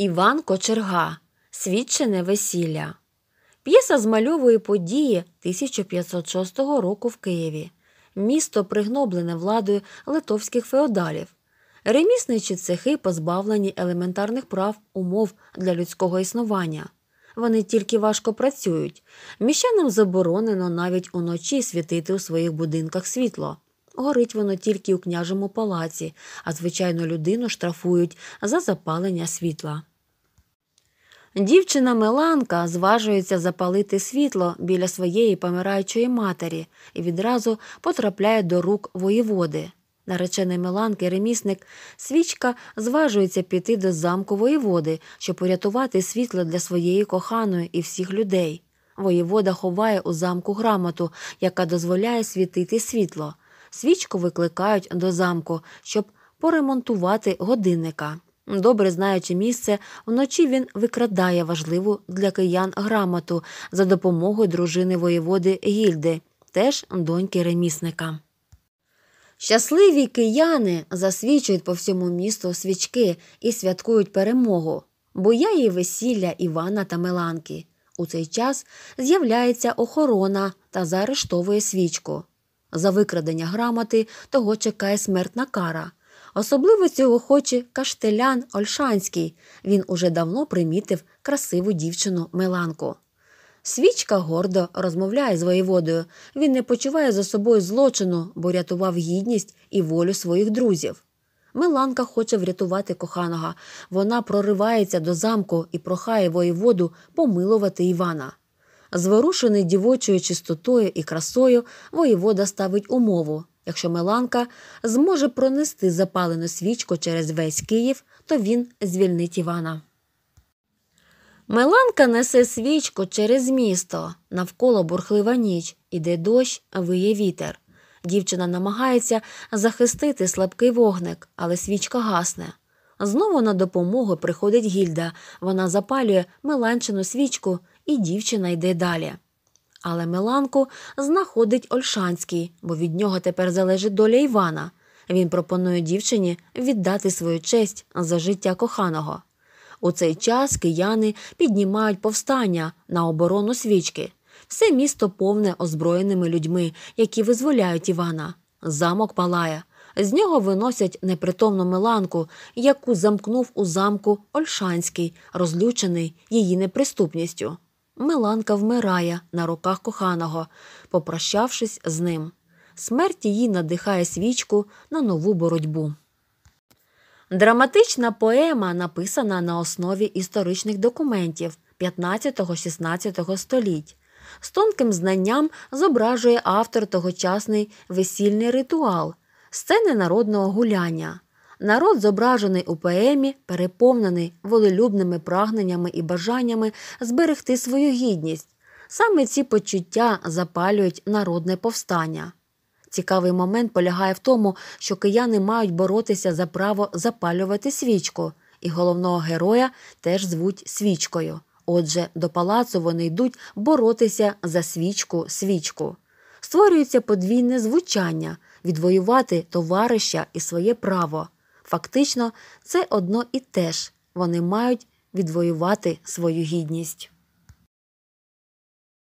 Іван Кочерга Свідчене весілля. П'єса змальовує події 1506 року в Києві. Місто пригноблене владою литовських феодалів. Ремісничі цехи позбавлені елементарних прав умов для людського існування. Вони тільки важко працюють. Міщанам заборонено навіть уночі світити у своїх будинках світло. Горить воно тільки у княжому палаці, а звичайну людину штрафують за запалення світла. Дівчина Меланка зважується запалити світло біля своєї помираючої матері і відразу потрапляє до рук воєводи. Наречений Меланки ремісник свічка зважується піти до замку воєводи, щоб порятувати світло для своєї коханої і всіх людей. Воєвода ховає у замку грамоту, яка дозволяє світити світло. Свічку викликають до замку, щоб поремонтувати годинника. Добре знаючи місце, вночі він викрадає важливу для киян грамоту за допомогою дружини воєводи Гільди, теж доньки ремісника. Щасливі кияни засвічують по всьому місту свічки і святкують перемогу, бо я її весілля Івана та Меланки. У цей час з'являється охорона та заарештовує свічку. За викрадення грамоти того чекає смертна кара. Особливо цього хоче каштелян Ольшанський. Він уже давно примітив красиву дівчину Меланку. Свічка гордо розмовляє з воєводою. Він не почуває за собою злочину, бо рятував гідність і волю своїх друзів. Меланка хоче врятувати коханого. Вона проривається до замку і прохає воєводу помилувати Івана. Зворушений дівочою чистотою і красою, воєвода ставить умову. Якщо Меланка зможе пронести запалену свічку через весь Київ, то він звільнить Івана. Меланка несе свічку через місто, навколо бурхлива ніч, іде дощ, виє вітер. Дівчина намагається захистити слабкий вогник, але свічка гасне. Знову на допомогу приходить гільда. Вона запалює меланчину свічку, і дівчина йде далі. Але Миланку знаходить Ольшанський, бо від нього тепер залежить доля Івана. Він пропонує дівчині віддати свою честь за життя коханого. У цей час кияни піднімають повстання на оборону свічки. Все місто повне озброєними людьми, які визволяють Івана. Замок палає. З нього виносять непритомну Миланку, яку замкнув у замку Ольшанський, розлючений її неприступністю. Меланка вмирає на руках коханого, попрощавшись з ним. Смерть її надихає свічку на нову боротьбу. Драматична поема написана на основі історичних документів 15-16 століть. З тонким знанням зображує автор тогочасний весільний ритуал, сцени народного гуляння. Народ, зображений у поемі, переповнений волелюбними прагненнями і бажаннями зберегти свою гідність. Саме ці почуття запалюють народне повстання. Цікавий момент полягає в тому, що кияни мають боротися за право запалювати свічку, і головного героя теж звуть свічкою. Отже, до палацу вони йдуть боротися за свічку свічку. Створюється подвійне звучання відвоювати товариша і своє право. Фактично, це одно і те ж вони мають відвоювати свою гідність.